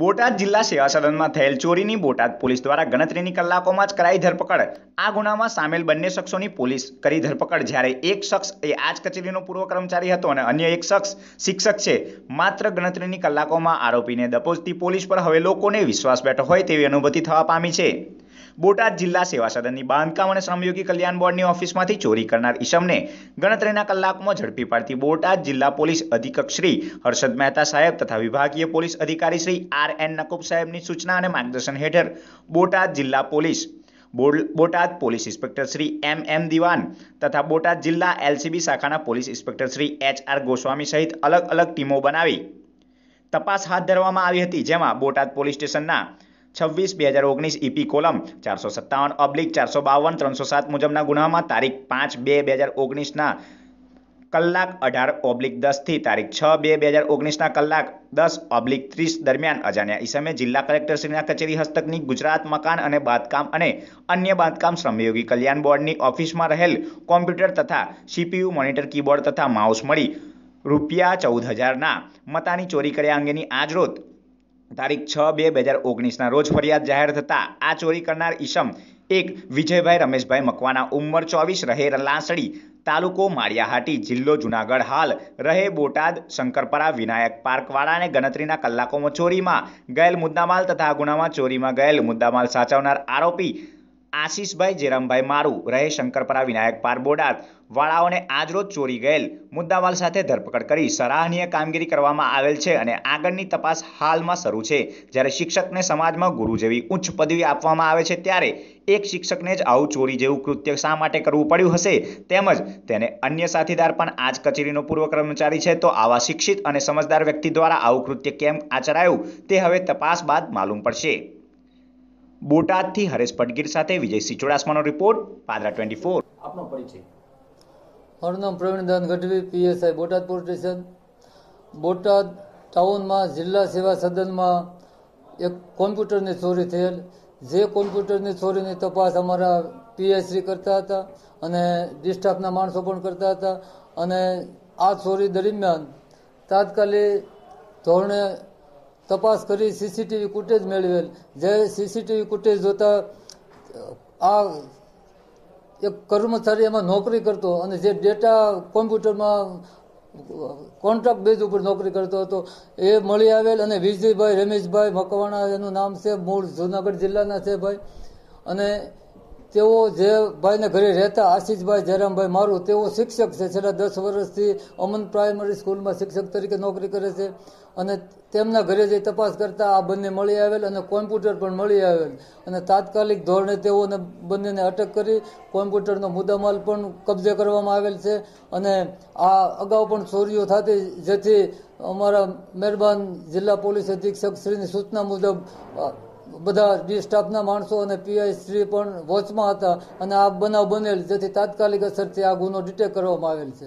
બોટાદ જિલ્લા સેવા સદનમાં થયેલ ચોરીની બોટાદ પોલીસ દ્વારા ગણતરીની કલાકોમાં જ કરાઈ ધરપકડ આ ગુનામાં સામેલ બંને શખ્સોની પોલીસ કરી ધરપકડ જ્યારે એક શખ્સ એ આ કચેરીનો પૂર્વ કર્મચારી હતો અને અન્ય એક શખ્સ શિક્ષક છે માત્ર ગણતરીની કલાકોમાં આરોપીને દપોજતી પોલીસ પર હવે લોકોને વિશ્વાસ બેઠો હોય તેવી અનુભૂતિ થવા પામી છે બોટાદ જિલ્લા સેવા સદનની બાંધકામ અને શ્રમયોગી કલ્યાણ બોર્ડની ઓફિસમાંથી ચોરી કરનાર ઈસમને ગણતરીના કલાકમાં ઝડપી પાડતી બોટાદ જિલ્લા પોલીસ અધિક્ષક શ્રી હર્ષદ મહેતા સાહેબ તથા વિભાગીય પોલીસ અધિકારી શ્રી આર એન નકુબ સાહેબની સૂચના અને માર્ગદર્શન હેઠળ બોટાદ જિલ્લા police Botad police inspector Shri M M Diwan તથા બોટાદ જિલ્લા એલસીબી શાખાના police inspector Shri H R Goswami સહિત અલગ અલગ ટીમો બનાવી તપાસ હાથ ધરવામાં આવી હતી જેમાં બોટાદ પોલીસ સ્ટેશનના છવ્વીસ બે હજાર ઓગણીસ ઇપી e કોલમ ચારસો સત્તાવન અબ્લિક ચારસો બાવન ત્રણસો સાત મુજબના ગુનામાં તારીખ પાંચ બે બે હજાર ઓગણીસના કલાક અઢાર ઓબ્લિક દસથી તારીખ છ બે બે હજાર ઓગણીસના કલાક દસ ઓબ્લિક ત્રીસ દરમિયાન અજાણ્યા ઈસમે જિલ્લા કલેક્ટરશ્રીના કચેરી હસ્તકની ગુજરાત મકાન અને બાંધકામ અને અન્ય બાંધકામ શ્રમયોગી કલ્યાણ બોર્ડની ઓફિસમાં રહેલ કોમ્પ્યુટર તથા સીપીયુ મોનિટર કીબોર્ડ તથા માઉસ મળી રૂપિયા ચૌદ હજારના મતાની ચોરી કર્યા અંગેની આજરોજ તારીખ છ બે બે હજાર ઓગણીસના રોજ ફરિયાદ જાહેર થતાં આ ચોરી કરનાર ઈસમ એક વિજયભાઈ રમેશભાઈ મકવાના ઉંમર ચોવીસ રહે લાસડી તાલુકો માળિયાહાટી જિલ્લો જુનાગઢ હાલ રહે બોટાદ શંકરપરા વિનાયક પાર્કવાળાને ગણતરીના કલાકોમાં ચોરીમાં ગયેલ મુદ્દામાલ તથા ગુનામાં ચોરીમાં ગયેલ મુદ્દામાલ સાચવનાર આરોપી આશિષભાઈ જેરામભાઈ મારું રહે શંકરપરા વિનાયક પાર બોડાદ વાળાઓને આજરોજ ચોરી ગયેલ મુદ્દાવાલ સાથે ધરપકડ કરી સરાહનીય કામગીરી કરવામાં આવેલ છે અને આગળની તપાસ હાલમાં શરૂ છે જ્યારે શિક્ષકને સમાજમાં ગુરુ જેવી ઉચ્ચ પદવી આપવામાં આવે છે ત્યારે એક શિક્ષકને જ આવું ચોરી જેવું કૃત્ય શા માટે કરવું પડ્યું હશે તેમજ તેને અન્ય સાથીદાર પણ આજ કચેરીનો પૂર્વ કર્મચારી છે તો આવા શિક્ષિત અને સમજદાર વ્યક્તિ દ્વારા આવું કૃત્ય કેમ આચરાયું તે હવે તપાસ બાદ માલુમ પડશે બોટાદથી હરેશ પટગીર સાથે વિજયસિંહ ચુડાસમાનો રિપોર્ટ પાદરા ટ્વેન્ટી ફોર આપનો પરિચય મારું નામ Pravindan Gadhvi PSI Botad police station Botad ટાઉનમાં જિલ્લા સેવા સદનમાં એક કોમ્પ્યુટરની ચોરી થયેલ જે કોમ્પ્યુટરની ચોરીની તપાસ અમારા પીએસસી કરતા હતા અને ડિસ્ટાફના માણસો પણ કરતા હતા અને આ ચોરી દરમિયાન તાત્કાલિક ધોરણે તપાસ કરી સીસીટીવી કુટેજ મેળવેલ જે સીસીટીવી કુટેજ જોતા આ એક કર્મચારી એમાં નોકરી કરતો અને જે ડેટા કોમ્પ્યુટરમાં કોન્ટ્રાક્ટ બેઝ ઉપર નોકરી કરતો હતો એ મળી આવેલ અને વિજયભાઈ રમેશભાઈ મકવાણા એનું નામ છે મૂળ જુનાગઢ જિલ્લાના છે ભાઈ અને તેઓ જે ભાઈને ઘરે રહેતા આશીષભાઈ જયરામભાઈ મારું તેઓ શિક્ષક છે છેલ્લા દસ વર્ષથી અમન પ્રાઇમરી સ્કૂલમાં શિક્ષક તરીકે નોકરી કરે છે અને તેમના ઘરે જઈ તપાસ કરતા આ બંને મળી આવેલ અને કોમ્પ્યુટર પણ મળી આવેલ અને તાત્કાલિક ધોરણે તેઓને બંનેને અટક કરી કોમ્પ્યુટરનો મુદ્દામાલ પણ કબજે કરવામાં આવેલ છે અને આ અગાઉ પણ ચોરીઓ થતી જેથી અમારા મહેરબાન જિલ્લા પોલીસ અધિક્ષક શ્રીની સૂચના મુજબ બધા સ્ટાફના માણસો અને પીઆઈ શ્રી પણ વોચમાં હતા અને આ બનાવ બનેલ જેથી તાત્કાલિક અસરથી આ ગુનો ડિટેક્ટ કરવામાં આવેલ છે